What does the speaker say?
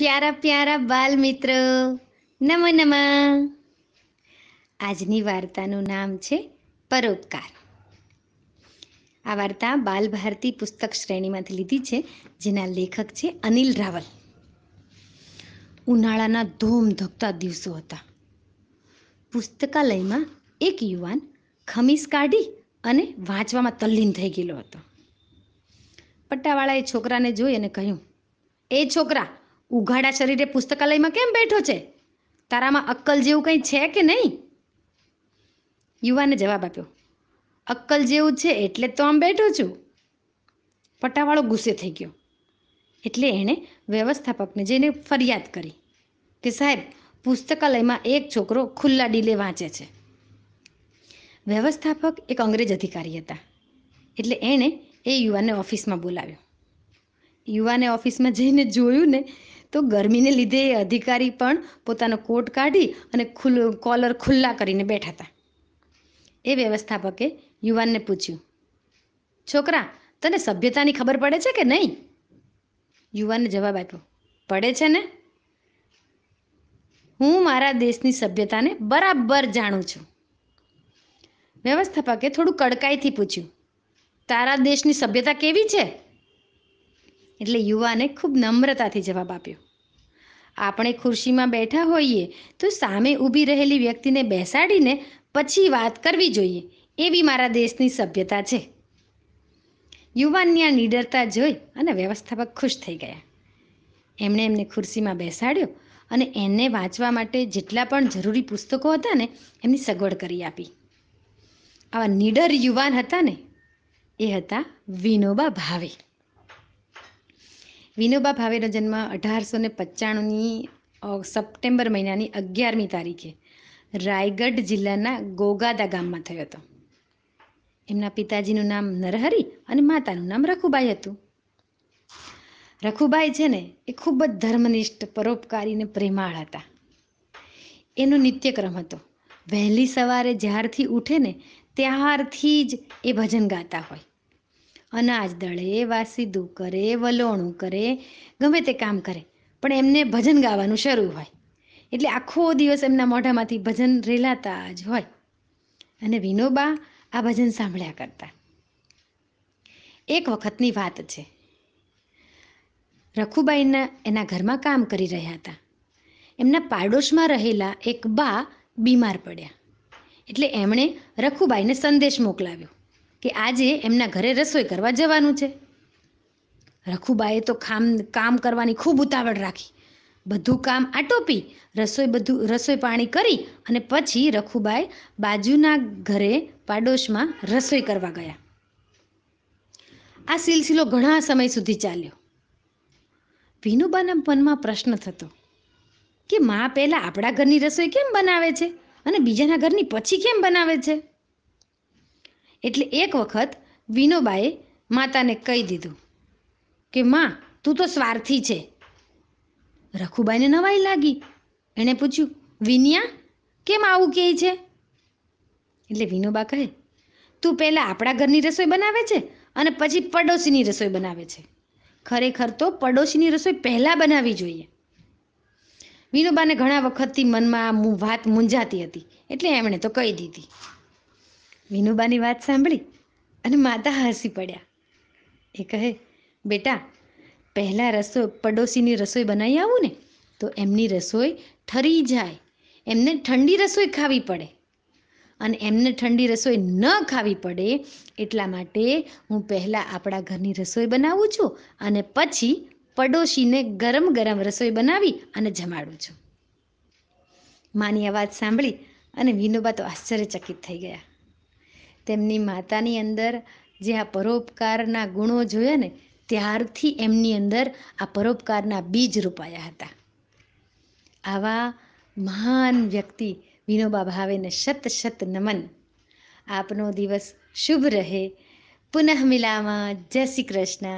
પ્યારા પ્યારા બાલ મિત્રો નમો નમા આજની વાર્તાનું નામ છે પરોપકાર આ વાર્તા બાલ ભારતી પુસ્તક શ્રેણીમાંથી લીધી છે જેના લેખક છે અનિલ રાવલ ઉનાળાના ધોમધકતા દિવસો હતા પુસ્તકાલયમાં એક યુવાન ખમીસ કાઢી અને વાંચવામાં તલ્લીન થઈ ગયેલો હતો પટ્ટાવાળાએ છોકરાને જોઈ અને કહ્યું એ છોકરા ઉઘાડા શરીરે પુસ્તકાલયમાં કેમ બેઠો છે તારામાં અક્કલ જેવું કંઈ છે કે નહીં યુવાને જવાબ આપ્યો અક્કલ જેવું છે એટલે તો આમ બેઠો છું પટાવાળો ગુસ્સે થઈ ગયો એટલે એણે વ્યવસ્થાપકને જઈને ફરિયાદ કરી કે સાહેબ પુસ્તકાલયમાં એક છોકરો ખુલ્લા ડીલે વાંચે છે વ્યવસ્થાપક એક અંગ્રેજ અધિકારી હતા એટલે એણે એ યુવાને ઓફિસમાં બોલાવ્યો યુવાને ઓફિસમાં જઈને જોયું ને તો ગરમીને લીધે એ અધિકારી પણ પોતાનો કોટ કાઢી અને ખુલ્લો કોલર ખુલ્લા કરીને બેઠા હતા એ વ્યવસ્થાપકે યુવાનને પૂછ્યું છોકરા તને સભ્યતાની ખબર પડે છે કે નહીં યુવાનને જવાબ આપ્યો પડે છે ને હું મારા દેશની સભ્યતાને બરાબર જાણું છું વ્યવસ્થાપકે થોડું કડકાઈથી પૂછ્યું તારા દેશની સભ્યતા કેવી છે એટલે યુવાને ખૂબ નમ્રતાથી જવાબ આપ્યો આપણે ખુરશીમાં બેઠા હોઈએ તો સામે ઊભી રહેલી વ્યક્તિને બેસાડીને પછી વાત કરવી જોઈએ એવી મારા દેશની સભ્યતા છે યુવાનની આ નિડરતા જોઈ અને વ્યવસ્થાપક ખુશ થઈ ગયા એમણે એમને ખુરશીમાં બેસાડ્યો અને એને વાંચવા માટે જેટલા પણ જરૂરી પુસ્તકો હતા ને એમની સગવડ કરી આપી આવા નિડર યુવાન હતા ને એ હતા વિનોબા ભાવે વિનોબા ભાવેનો જન્મ અઢારસો ને પચાણુંની સપ્ટેમ્બર મહિનાની અગિયારમી તારીખે રાયગઢ જિલ્લાના ગોગાદા ગામમાં થયો હતો એમના પિતાજીનું નામ નરહરી અને માતાનું નામ રખુબાઈ હતું રખુબાઈ છે ને એ ખૂબ જ ધર્મનિષ્ઠ પરોપકારી ને પ્રેમાળ હતા એનો નિત્યક્રમ હતો વહેલી સવારે જ્યારથી ઉઠે ને ત્યારથી જ એ ભજન ગાતા હોય અનાજ દળે વા સીધું કરે વલોણું કરે ગમે તે કામ કરે પણ એમને ભજન ગાવાનું શરૂ હોય એટલે આખો દિવસ એમના મોઢામાંથી ભજન રેલાતા જ હોય અને વિનોબા આ ભજન સાંભળ્યા કરતા એક વખતની વાત છે રખુબાઈના એના ઘરમાં કામ કરી રહ્યા હતા એમના પાડોશમાં રહેલા એક બા બીમાર પડ્યા એટલે એમણે રખુબાઈને સંદેશ મોકલાવ્યો કે આજે એમના ઘરે રસોઈ કરવા જવાનું છે રખુબાએ તો ખામ કામ કરવાની ખૂબ ઉતાવળ રાખી બધું કામ આટોપી રસોઈ બધું રસોઈ પાણી કરી અને પછી રખુબાઈ બાજુના ઘરે પાડોશમાં રસોઈ કરવા ગયા આ સિલસિલો ઘણા સમય સુધી ચાલ્યો વિનુબાના મનમાં પ્રશ્ન થતો કે મા પહેલાં આપણા ઘરની રસોઈ કેમ બનાવે છે અને બીજાના ઘરની પછી કેમ બનાવે છે એટલે એક વખત વિનોબાએ માતાને કહી દીધું કે માં તું તો સ્વાર્થી છે રખુબાઈને નવાઈ લાગી એણે પૂછ્યું વિનિયા કેમ આવું કહે છે એટલે વિનોબા કહે તું પહેલાં આપણા ઘરની રસોઈ બનાવે છે અને પછી પડોશીની રસોઈ બનાવે છે ખરેખર તો પડોશીની રસોઈ પહેલાં બનાવવી જોઈએ વિનોબાને ઘણા વખતથી મનમાં વાત મૂંઝાતી હતી એટલે એમણે તો કહી દીધી વિનુબાની વાત સાંભળી અને માતા હસી પડ્યા એ કહે બેટા પહેલાં રસોઈ પડોશીની રસોઈ બનાવી આવું ને તો એમની રસોઈ ઠરી જાય એમને ઠંડી રસોઈ ખાવી પડે અને એમને ઠંડી રસોઈ ન ખાવી પડે એટલા માટે હું પહેલાં આપણા ઘરની રસોઈ બનાવું છું અને પછી પડોશીને ગરમ ગરમ રસોઈ બનાવી અને જમાડું છું માની આ વાત સાંભળી અને વિનોબા તો આશ્ચર્યચકિત થઈ ગયા તેમની માતાની અંદર જે આ પરોપકારના ગુણો જોયા ને ત્યારથી એમની અંદર આ પરોપકારના બીજ રોપાયા હતા આવા મહાન વ્યક્તિ વિનોબા ભાવેને શત શત નમન આપનો દિવસ શુભ રહે પુનઃ મિલામાં જય શ્રી કૃષ્ણ